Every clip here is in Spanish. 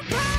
Bye.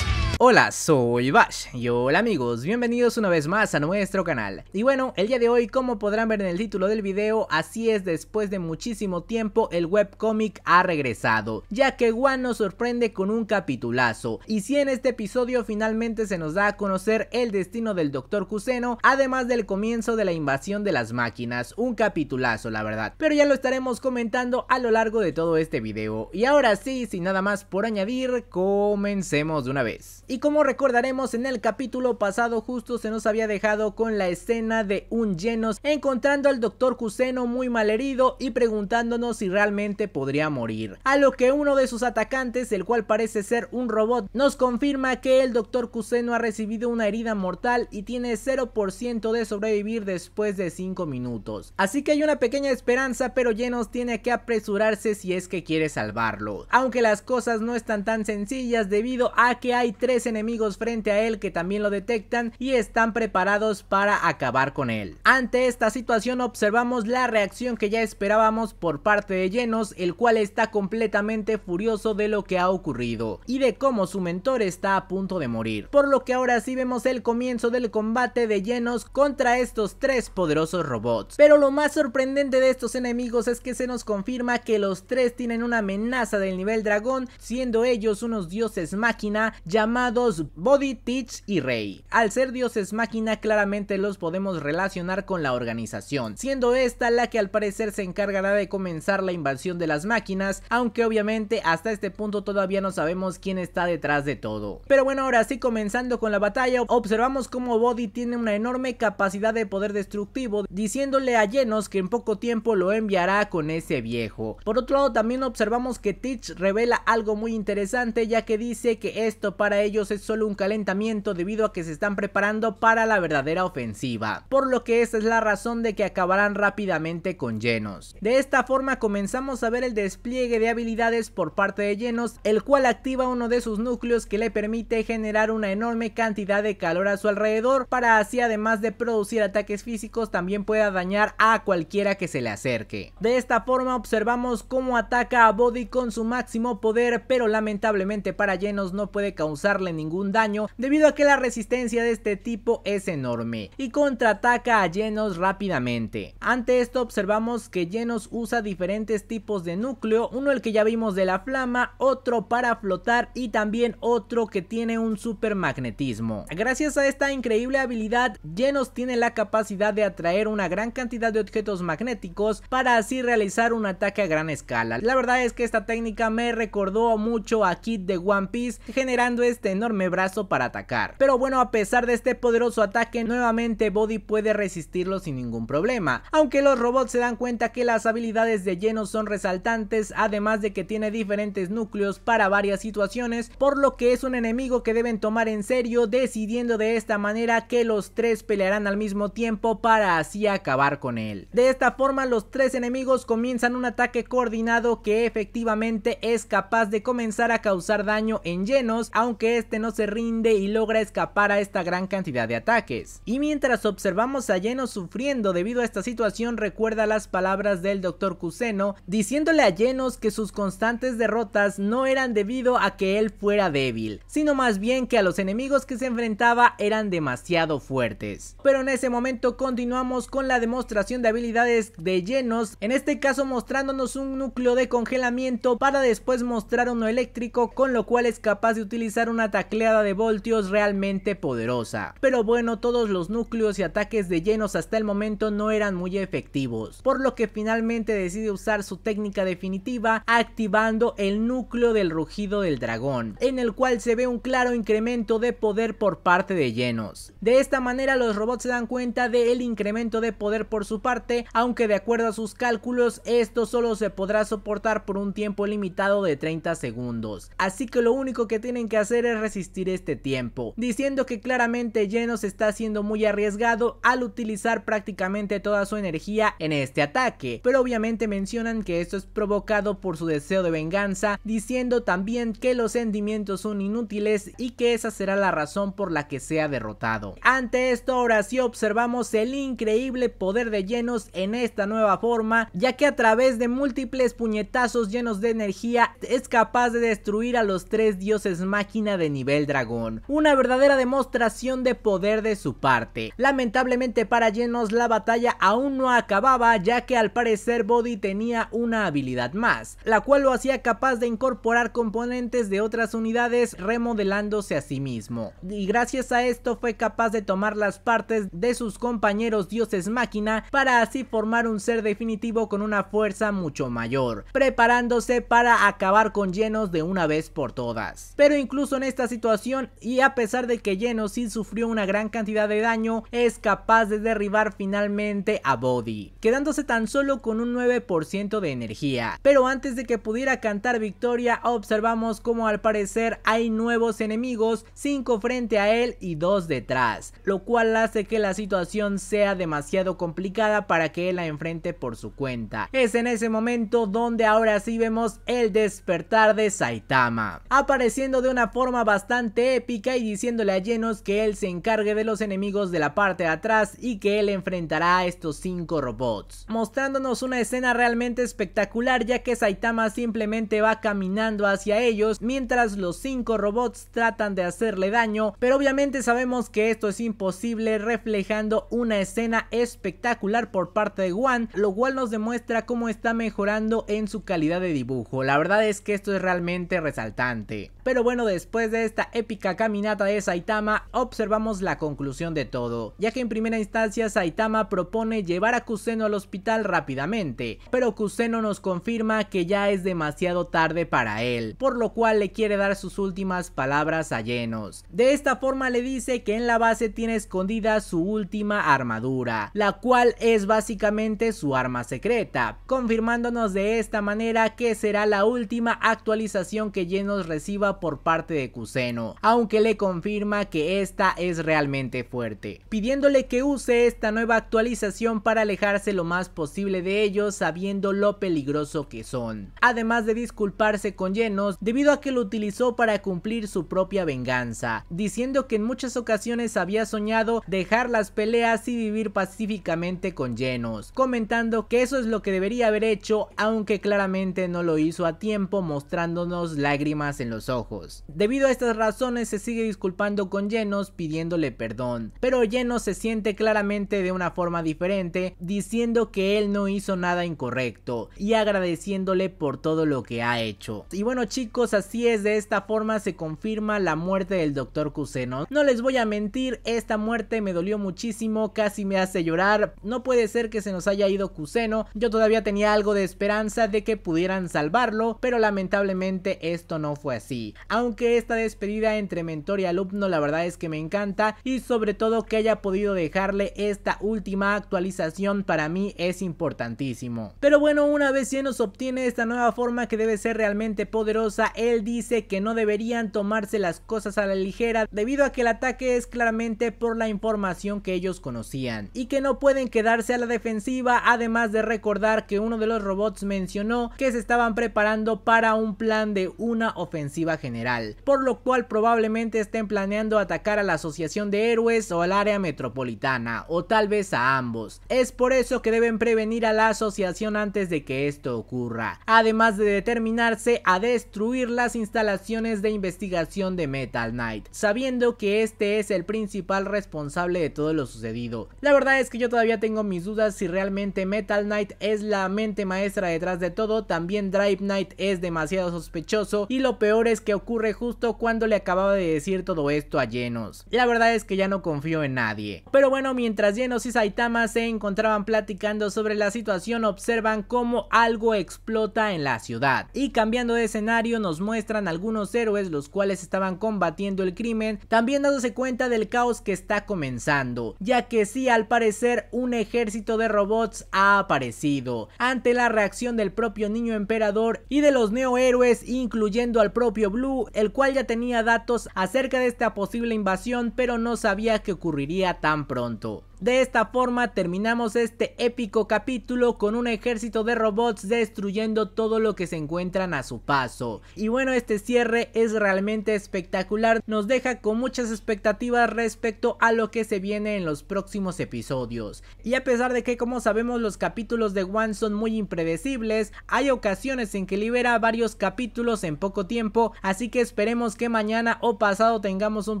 Hola, soy Bash y hola amigos, bienvenidos una vez más a nuestro canal. Y bueno, el día de hoy, como podrán ver en el título del video, así es, después de muchísimo tiempo, el webcomic ha regresado, ya que One nos sorprende con un capitulazo. Y si en este episodio finalmente se nos da a conocer el destino del Doctor Cuseno, además del comienzo de la invasión de las máquinas, un capitulazo la verdad. Pero ya lo estaremos comentando a lo largo de todo este video. Y ahora sí, sin nada más por añadir, comencemos de una vez. Y como recordaremos en el capítulo pasado justo se nos había dejado con la escena de un llenos encontrando al doctor Cuseno muy mal herido y preguntándonos si realmente podría morir. A lo que uno de sus atacantes, el cual parece ser un robot, nos confirma que el doctor Cuseno ha recibido una herida mortal y tiene 0% de sobrevivir después de 5 minutos. Así que hay una pequeña esperanza pero llenos tiene que apresurarse si es que quiere salvarlo. Aunque las cosas no están tan sencillas debido a que hay tres enemigos frente a él que también lo detectan y están preparados para acabar con él. Ante esta situación observamos la reacción que ya esperábamos por parte de Llenos, el cual está completamente furioso de lo que ha ocurrido y de cómo su mentor está a punto de morir. Por lo que ahora sí vemos el comienzo del combate de Llenos contra estos tres poderosos robots. Pero lo más sorprendente de estos enemigos es que se nos confirma que los tres tienen una amenaza del nivel dragón, siendo ellos unos dioses máquina llamados Dos, Body, Teach y Rey. Al ser dioses máquina claramente los podemos relacionar con la organización, siendo esta la que al parecer se encargará de comenzar la invasión de las máquinas, aunque obviamente hasta este punto todavía no sabemos quién está detrás de todo. Pero bueno, ahora sí comenzando con la batalla, observamos cómo Body tiene una enorme capacidad de poder destructivo, diciéndole a Llenos que en poco tiempo lo enviará con ese viejo. Por otro lado, también observamos que Teach revela algo muy interesante ya que dice que esto para ellos es solo un calentamiento debido a que se están preparando para la verdadera ofensiva, por lo que esa es la razón de que acabarán rápidamente con llenos. De esta forma comenzamos a ver el despliegue de habilidades por parte de llenos, el cual activa uno de sus núcleos que le permite generar una enorme cantidad de calor a su alrededor para así además de producir ataques físicos también pueda dañar a cualquiera que se le acerque. De esta forma observamos cómo ataca a Body con su máximo poder pero lamentablemente para llenos no puede causarle ningún daño debido a que la resistencia de este tipo es enorme y contraataca a Genos rápidamente. Ante esto observamos que Genos usa diferentes tipos de núcleo, uno el que ya vimos de la flama, otro para flotar y también otro que tiene un super magnetismo. Gracias a esta increíble habilidad, Genos tiene la capacidad de atraer una gran cantidad de objetos magnéticos para así realizar un ataque a gran escala. La verdad es que esta técnica me recordó mucho a Kid de One Piece generando este este enorme brazo para atacar. Pero bueno, a pesar de este poderoso ataque, nuevamente Body puede resistirlo sin ningún problema. Aunque los robots se dan cuenta que las habilidades de llenos son resaltantes, además de que tiene diferentes núcleos para varias situaciones, por lo que es un enemigo que deben tomar en serio, decidiendo de esta manera que los tres pelearán al mismo tiempo para así acabar con él. De esta forma, los tres enemigos comienzan un ataque coordinado que efectivamente es capaz de comenzar a causar daño en Llenos, aunque es este no se rinde y logra escapar a esta gran cantidad de ataques. Y mientras observamos a Genos sufriendo debido a esta situación, recuerda las palabras del Dr. Cuseno, diciéndole a Genos que sus constantes derrotas no eran debido a que él fuera débil, sino más bien que a los enemigos que se enfrentaba eran demasiado fuertes. Pero en ese momento continuamos con la demostración de habilidades de Genos, en este caso mostrándonos un núcleo de congelamiento para después mostrar uno eléctrico, con lo cual es capaz de utilizar una tacleada de voltios realmente poderosa. Pero bueno, todos los núcleos y ataques de llenos hasta el momento no eran muy efectivos, por lo que finalmente decide usar su técnica definitiva activando el núcleo del rugido del dragón, en el cual se ve un claro incremento de poder por parte de llenos. De esta manera los robots se dan cuenta del incremento de poder por su parte, aunque de acuerdo a sus cálculos esto solo se podrá soportar por un tiempo limitado de 30 segundos. Así que lo único que tienen que hacer es resistir este tiempo, diciendo que claramente Genos está siendo muy arriesgado al utilizar prácticamente toda su energía en este ataque, pero obviamente mencionan que esto es provocado por su deseo de venganza, diciendo también que los sentimientos son inútiles y que esa será la razón por la que sea derrotado. Ante esto ahora sí observamos el increíble poder de Genos en esta nueva forma, ya que a través de múltiples puñetazos llenos de energía es capaz de destruir a los tres dioses máquina de nivel dragón, una verdadera demostración de poder de su parte. Lamentablemente para llenos la batalla aún no acababa ya que al parecer Body tenía una habilidad más, la cual lo hacía capaz de incorporar componentes de otras unidades remodelándose a sí mismo. Y gracias a esto fue capaz de tomar las partes de sus compañeros dioses máquina para así formar un ser definitivo con una fuerza mucho mayor, preparándose para acabar con llenos de una vez por todas. Pero incluso en este situación y a pesar de que sí sufrió una gran cantidad de daño, es capaz de derribar finalmente a Body, quedándose tan solo con un 9% de energía. Pero antes de que pudiera cantar victoria, observamos como al parecer hay nuevos enemigos, 5 frente a él y 2 detrás, lo cual hace que la situación sea demasiado complicada para que él la enfrente por su cuenta. Es en ese momento donde ahora sí vemos el despertar de Saitama, apareciendo de una forma bastante épica y diciéndole a Genos que él se encargue de los enemigos de la parte de atrás y que él enfrentará a estos 5 robots. Mostrándonos una escena realmente espectacular ya que Saitama simplemente va caminando hacia ellos mientras los 5 robots tratan de hacerle daño, pero obviamente sabemos que esto es imposible reflejando una escena espectacular por parte de Guan, lo cual nos demuestra cómo está mejorando en su calidad de dibujo. La verdad es que esto es realmente resaltante. Pero bueno, después de esta épica caminata de Saitama, observamos la conclusión de todo, ya que en primera instancia Saitama propone llevar a Kuseno al hospital rápidamente, pero Kuseno nos confirma que ya es demasiado tarde para él, por lo cual le quiere dar sus últimas palabras a Llenos. De esta forma le dice que en la base tiene escondida su última armadura, la cual es básicamente su arma secreta, confirmándonos de esta manera que será la última actualización que Llenos reciba por parte de Kuseno aunque le confirma que esta es realmente fuerte, pidiéndole que use esta nueva actualización para alejarse lo más posible de ellos sabiendo lo peligroso que son, además de disculparse con Llenos debido a que lo utilizó para cumplir su propia venganza, diciendo que en muchas ocasiones había soñado dejar las peleas y vivir pacíficamente con Llenos, comentando que eso es lo que debería haber hecho aunque claramente no lo hizo a tiempo mostrándonos lágrimas en los ojos. Debido a estas razones se sigue disculpando con Llenos pidiéndole perdón, pero lleno se siente claramente de una forma diferente diciendo que él no hizo nada incorrecto y agradeciéndole por todo lo que ha hecho. Y bueno chicos, así es, de esta forma se confirma la muerte del doctor Cuseno. No les voy a mentir, esta muerte me dolió muchísimo, casi me hace llorar, no puede ser que se nos haya ido Cuseno, yo todavía tenía algo de esperanza de que pudieran salvarlo, pero lamentablemente esto no fue así. Aunque esta despedida entre mentor y alumno la verdad es que me encanta y sobre todo que haya podido dejarle esta última actualización para mí es importantísimo. Pero bueno, una vez que nos obtiene esta nueva forma que debe ser realmente poderosa, él dice que no deberían tomarse las cosas a la ligera debido a que el ataque es claramente por la información que ellos conocían y que no pueden quedarse a la defensiva además de recordar que uno de los robots mencionó que se estaban preparando para un plan de una ofensiva general, por lo cual probablemente estén planeando atacar a la Asociación de Héroes o al área metropolitana, o tal vez a ambos. Es por eso que deben prevenir a la asociación antes de que esto ocurra, además de determinarse a destruir las instalaciones de investigación de Metal Knight, sabiendo que este es el principal responsable de todo lo sucedido. La verdad es que yo todavía tengo mis dudas si realmente Metal Knight es la mente maestra detrás de todo, también Drive Knight es demasiado sospechoso y lo peor es que ocurre justo cuando le acababa de decir todo esto a llenos. La verdad es que ya no confío en nadie. Pero bueno, mientras llenos y Saitama se encontraban platicando sobre la situación, observan cómo algo explota en la ciudad. Y cambiando de escenario, nos muestran algunos héroes los cuales estaban combatiendo el crimen, también dándose cuenta del caos que está comenzando, ya que sí, al parecer, un ejército de robots ha aparecido. Ante la reacción del propio niño emperador y de los neohéroes, incluyendo al propio el cual ya tenía datos acerca de esta posible invasión, pero no sabía que ocurriría tan pronto. De esta forma terminamos este épico capítulo con un ejército de robots destruyendo todo lo que se encuentran a su paso. Y bueno, este cierre es realmente espectacular, nos deja con muchas expectativas respecto a lo que se viene en los próximos episodios. Y a pesar de que como sabemos los capítulos de One son muy impredecibles, hay ocasiones en que libera varios capítulos en poco tiempo, así que esperemos que mañana o pasado tengamos un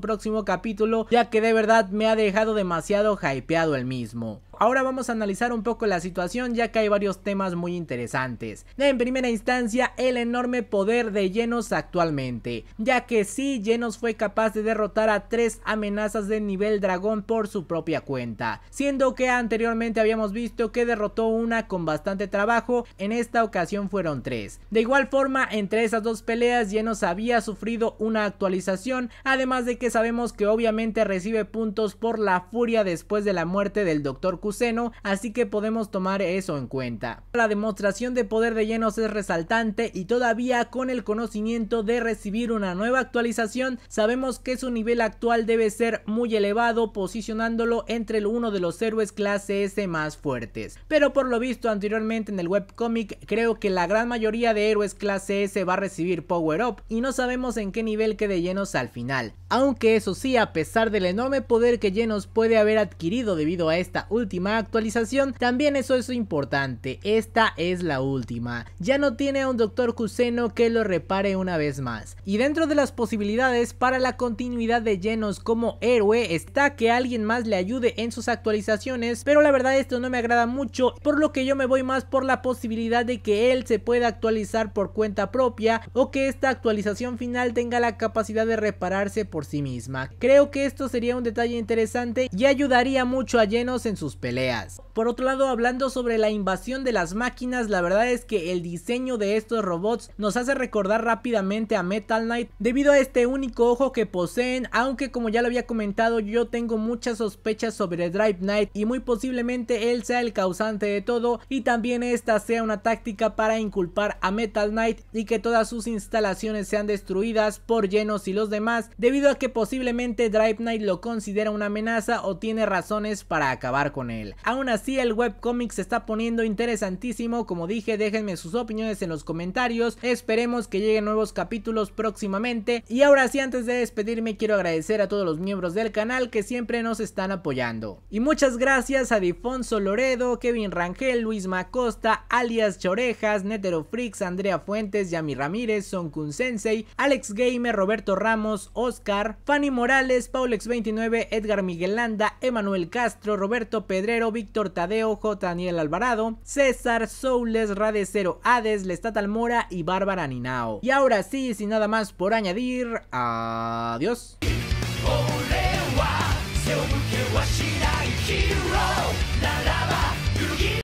próximo capítulo, ya que de verdad me ha dejado demasiado hype golpeado él mismo ahora vamos a analizar un poco la situación ya que hay varios temas muy interesantes. En primera instancia, el enorme poder de Genos actualmente, ya que sí, Genos fue capaz de derrotar a tres amenazas de nivel dragón por su propia cuenta, siendo que anteriormente habíamos visto que derrotó una con bastante trabajo, en esta ocasión fueron tres. De igual forma, entre esas dos peleas, Genos había sufrido una actualización, además de que sabemos que obviamente recibe puntos por la furia después de la muerte del Dr seno así que podemos tomar eso en cuenta. La demostración de poder de llenos es resaltante y todavía con el conocimiento de recibir una nueva actualización, sabemos que su nivel actual debe ser muy elevado, posicionándolo entre uno de los héroes clase S más fuertes. Pero por lo visto anteriormente en el webcomic, creo que la gran mayoría de héroes clase S va a recibir power up y no sabemos en qué nivel quede llenos al final. Aunque eso sí, a pesar del enorme poder que llenos puede haber adquirido debido a esta última actualización, también eso es importante, esta es la última. Ya no tiene a un Doctor Kuseno que lo repare una vez más. Y dentro de las posibilidades para la continuidad de Genos como héroe está que alguien más le ayude en sus actualizaciones, pero la verdad esto no me agrada mucho, por lo que yo me voy más por la posibilidad de que él se pueda actualizar por cuenta propia o que esta actualización final tenga la capacidad de repararse por sí misma. Creo que esto sería un detalle interesante y ayudaría mucho a Genos en sus peleas. Por otro lado, hablando sobre la invasión de las máquinas, la verdad es que el diseño de estos robots nos hace recordar rápidamente a Metal Knight debido a este único ojo que poseen, aunque como ya lo había comentado yo tengo muchas sospechas sobre Drive Knight y muy posiblemente él sea el causante de todo y también esta sea una táctica para inculpar a Metal Knight y que todas sus instalaciones sean destruidas por llenos y los demás debido a que posiblemente Drive Knight lo considera una amenaza o tiene razones para acabar con Aún así, el webcomic se está poniendo interesantísimo. Como dije, déjenme sus opiniones en los comentarios. Esperemos que lleguen nuevos capítulos próximamente. Y ahora sí, antes de despedirme, quiero agradecer a todos los miembros del canal que siempre nos están apoyando. Y muchas gracias a Difonso Loredo, Kevin Rangel, Luis Macosta, alias Chorejas, Netero Freaks, Andrea Fuentes, Yami Ramírez, Sonkun Sensei, Alex Gamer, Roberto Ramos, Oscar, Fanny Morales, Paulex29, Edgar Miguelanda, Emanuel Castro, Roberto Pedro. Víctor Tadeo, J. Daniel Alvarado, César Soules, Radecero Hades, Lestatal Mora y Bárbara Ninao. Y ahora sí, sin nada más por añadir, adiós.